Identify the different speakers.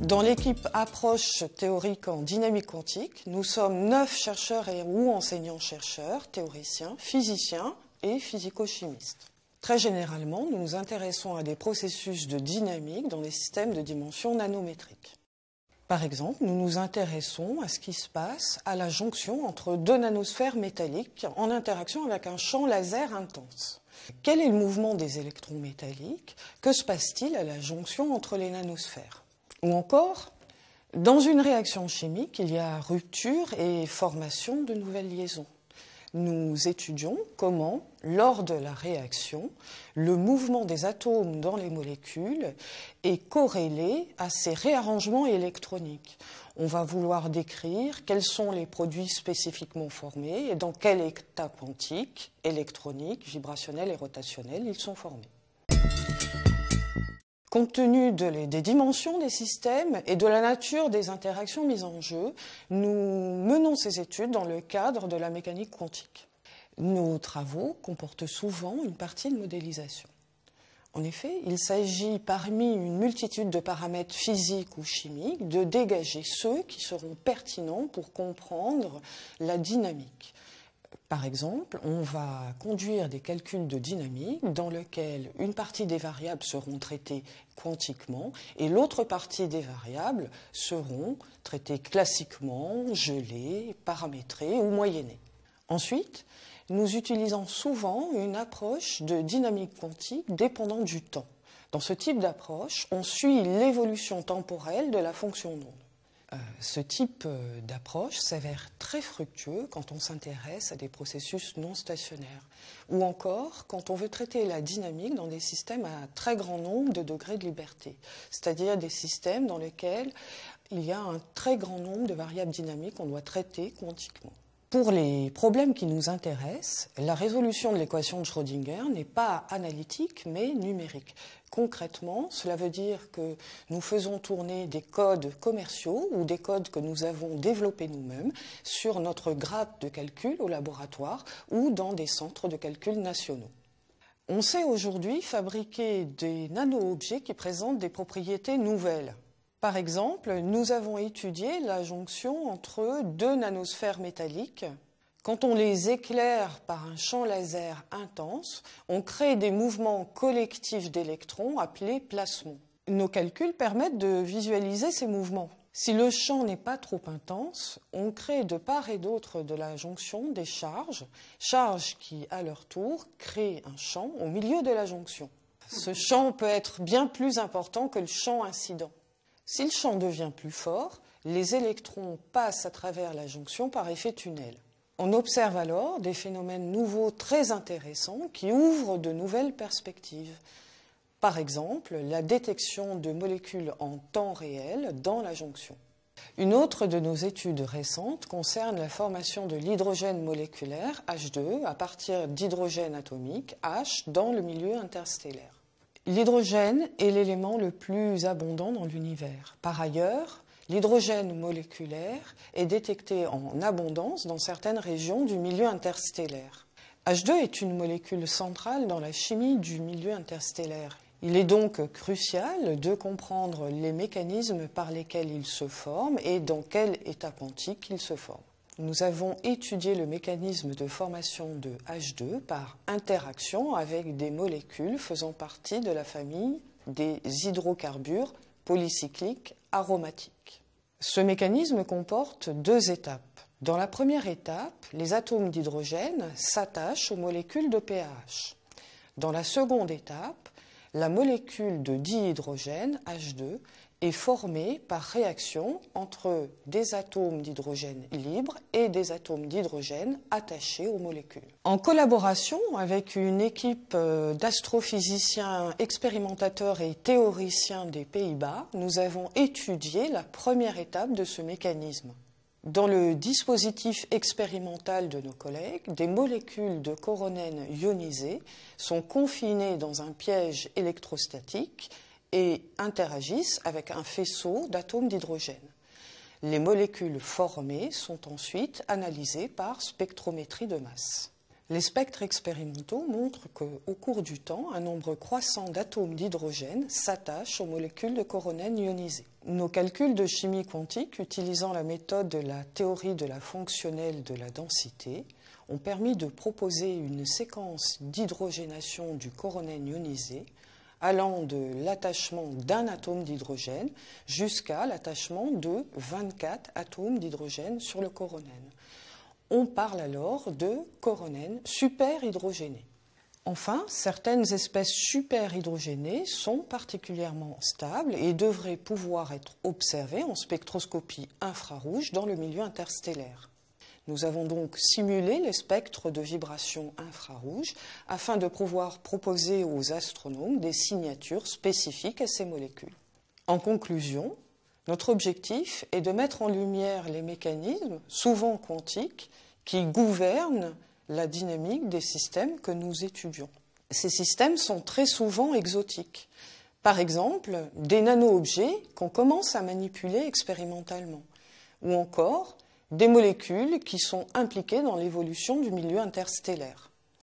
Speaker 1: Dans l'équipe Approche théorique en dynamique quantique, nous sommes neuf chercheurs et ou enseignants-chercheurs, théoriciens, physiciens et physico-chimistes. Très généralement, nous nous intéressons à des processus de dynamique dans les systèmes de dimension nanométrique. Par exemple, nous nous intéressons à ce qui se passe à la jonction entre deux nanosphères métalliques en interaction avec un champ laser intense. Quel est le mouvement des électrons métalliques Que se passe-t-il à la jonction entre les nanosphères Ou encore, dans une réaction chimique, il y a rupture et formation de nouvelles liaisons nous étudions comment, lors de la réaction, le mouvement des atomes dans les molécules est corrélé à ces réarrangements électroniques. On va vouloir décrire quels sont les produits spécifiquement formés et dans quel état quantique, électronique, vibrationnel et rotationnel ils sont formés. Compte tenu des dimensions des systèmes et de la nature des interactions mises en jeu, nous menons ces études dans le cadre de la mécanique quantique. Nos travaux comportent souvent une partie de modélisation. En effet, il s'agit parmi une multitude de paramètres physiques ou chimiques de dégager ceux qui seront pertinents pour comprendre la dynamique, par exemple, on va conduire des calculs de dynamique dans lesquels une partie des variables seront traitées quantiquement et l'autre partie des variables seront traitées classiquement, gelées, paramétrées ou moyennées. Ensuite, nous utilisons souvent une approche de dynamique quantique dépendant du temps. Dans ce type d'approche, on suit l'évolution temporelle de la fonction d'onde. Euh, ce type euh, d'approche s'avère très fructueux quand on s'intéresse à des processus non stationnaires ou encore quand on veut traiter la dynamique dans des systèmes à très grand nombre de degrés de liberté, c'est-à-dire des systèmes dans lesquels il y a un très grand nombre de variables dynamiques qu'on doit traiter quantiquement. Pour les problèmes qui nous intéressent, la résolution de l'équation de Schrödinger n'est pas analytique mais numérique. Concrètement, cela veut dire que nous faisons tourner des codes commerciaux ou des codes que nous avons développés nous-mêmes sur notre grade de calcul au laboratoire ou dans des centres de calcul nationaux. On sait aujourd'hui fabriquer des nano-objets qui présentent des propriétés nouvelles. Par exemple, nous avons étudié la jonction entre deux nanosphères métalliques. Quand on les éclaire par un champ laser intense, on crée des mouvements collectifs d'électrons appelés plasmons. Nos calculs permettent de visualiser ces mouvements. Si le champ n'est pas trop intense, on crée de part et d'autre de la jonction des charges, charges qui, à leur tour, créent un champ au milieu de la jonction. Ce champ peut être bien plus important que le champ incident. Si le champ devient plus fort, les électrons passent à travers la jonction par effet tunnel. On observe alors des phénomènes nouveaux très intéressants qui ouvrent de nouvelles perspectives. Par exemple, la détection de molécules en temps réel dans la jonction. Une autre de nos études récentes concerne la formation de l'hydrogène moléculaire H2 à partir d'hydrogène atomique H dans le milieu interstellaire. L'hydrogène est l'élément le plus abondant dans l'univers. Par ailleurs, l'hydrogène moléculaire est détecté en abondance dans certaines régions du milieu interstellaire. H2 est une molécule centrale dans la chimie du milieu interstellaire. Il est donc crucial de comprendre les mécanismes par lesquels il se forme et dans quel état quantique il se forme. Nous avons étudié le mécanisme de formation de H2 par interaction avec des molécules faisant partie de la famille des hydrocarbures polycycliques aromatiques. Ce mécanisme comporte deux étapes. Dans la première étape, les atomes d'hydrogène s'attachent aux molécules de pH. Dans la seconde étape, la molécule de dihydrogène, H2, est formée par réaction entre des atomes d'hydrogène libres et des atomes d'hydrogène attachés aux molécules. En collaboration avec une équipe euh, d'astrophysiciens, expérimentateurs et théoriciens des Pays-Bas, nous avons étudié la première étape de ce mécanisme dans le dispositif expérimental de nos collègues, des molécules de coronène ionisées sont confinées dans un piège électrostatique et interagissent avec un faisceau d'atomes d'hydrogène. Les molécules formées sont ensuite analysées par spectrométrie de masse. Les spectres expérimentaux montrent qu'au cours du temps, un nombre croissant d'atomes d'hydrogène s'attachent aux molécules de coronène ionisées. Nos calculs de chimie quantique, utilisant la méthode de la théorie de la fonctionnelle de la densité, ont permis de proposer une séquence d'hydrogénation du coronène ionisé allant de l'attachement d'un atome d'hydrogène jusqu'à l'attachement de 24 atomes d'hydrogène sur le coronène. On parle alors de coronènes superhydrogénées. Enfin, certaines espèces superhydrogénées sont particulièrement stables et devraient pouvoir être observées en spectroscopie infrarouge dans le milieu interstellaire. Nous avons donc simulé les spectres de vibrations infrarouges afin de pouvoir proposer aux astronomes des signatures spécifiques à ces molécules. En conclusion, notre objectif est de mettre en lumière les mécanismes, souvent quantiques, qui gouvernent la dynamique des systèmes que nous étudions. Ces systèmes sont très souvent exotiques. Par exemple, des nano-objets qu'on commence à manipuler expérimentalement, ou encore des molécules qui sont impliquées dans l'évolution du milieu interstellaire.